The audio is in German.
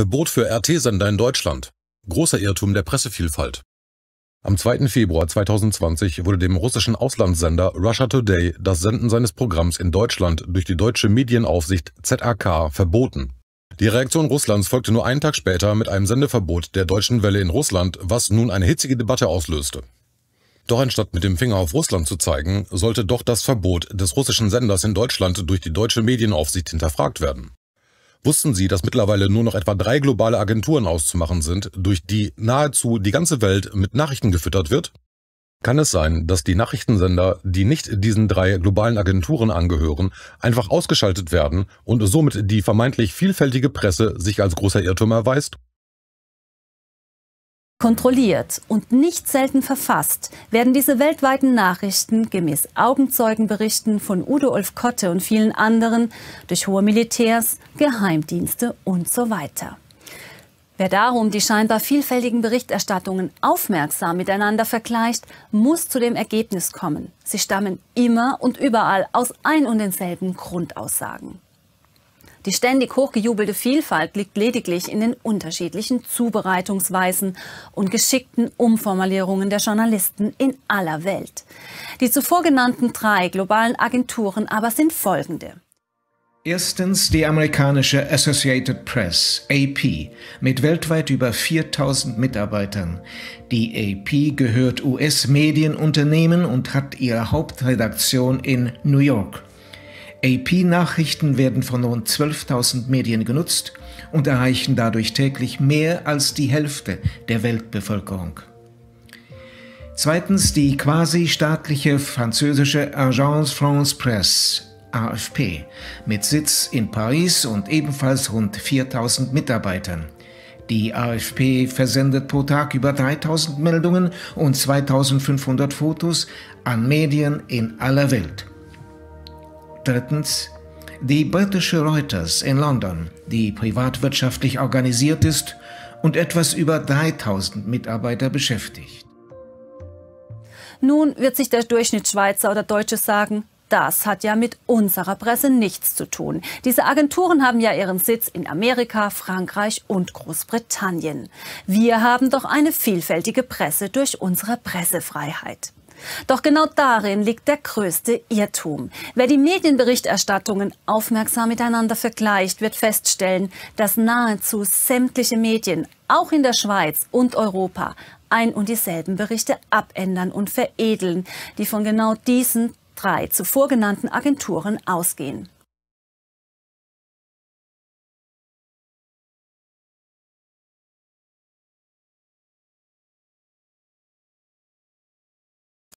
Verbot für RT-Sender in Deutschland. Großer Irrtum der Pressevielfalt. Am 2. Februar 2020 wurde dem russischen Auslandssender Russia Today das Senden seines Programms in Deutschland durch die deutsche Medienaufsicht ZAK verboten. Die Reaktion Russlands folgte nur einen Tag später mit einem Sendeverbot der deutschen Welle in Russland, was nun eine hitzige Debatte auslöste. Doch anstatt mit dem Finger auf Russland zu zeigen, sollte doch das Verbot des russischen Senders in Deutschland durch die deutsche Medienaufsicht hinterfragt werden wussten sie, dass mittlerweile nur noch etwa drei globale Agenturen auszumachen sind, durch die nahezu die ganze Welt mit Nachrichten gefüttert wird? Kann es sein, dass die Nachrichtensender, die nicht diesen drei globalen Agenturen angehören, einfach ausgeschaltet werden und somit die vermeintlich vielfältige Presse sich als großer Irrtum erweist? Kontrolliert und nicht selten verfasst werden diese weltweiten Nachrichten gemäß Augenzeugenberichten von Udo Ulf Kotte und vielen anderen durch hohe Militärs, Geheimdienste und so weiter. Wer darum die scheinbar vielfältigen Berichterstattungen aufmerksam miteinander vergleicht, muss zu dem Ergebnis kommen. Sie stammen immer und überall aus ein und denselben Grundaussagen. Die ständig hochgejubelte Vielfalt liegt lediglich in den unterschiedlichen Zubereitungsweisen und geschickten Umformulierungen der Journalisten in aller Welt. Die zuvor genannten drei globalen Agenturen aber sind folgende. Erstens die amerikanische Associated Press, AP, mit weltweit über 4000 Mitarbeitern. Die AP gehört US-Medienunternehmen und hat ihre Hauptredaktion in New York. AP-Nachrichten werden von rund 12.000 Medien genutzt und erreichen dadurch täglich mehr als die Hälfte der Weltbevölkerung. Zweitens die quasi staatliche französische Agence France Presse, AFP, mit Sitz in Paris und ebenfalls rund 4000 Mitarbeitern. Die AFP versendet pro Tag über 3000 Meldungen und 2500 Fotos an Medien in aller Welt. Drittens die britische Reuters in London, die privatwirtschaftlich organisiert ist und etwas über 3000 Mitarbeiter beschäftigt. Nun wird sich der Durchschnittsschweizer oder Deutsche sagen, das hat ja mit unserer Presse nichts zu tun. Diese Agenturen haben ja ihren Sitz in Amerika, Frankreich und Großbritannien. Wir haben doch eine vielfältige Presse durch unsere Pressefreiheit. Doch genau darin liegt der größte Irrtum. Wer die Medienberichterstattungen aufmerksam miteinander vergleicht, wird feststellen, dass nahezu sämtliche Medien, auch in der Schweiz und Europa, ein und dieselben Berichte abändern und veredeln, die von genau diesen drei zuvor genannten Agenturen ausgehen.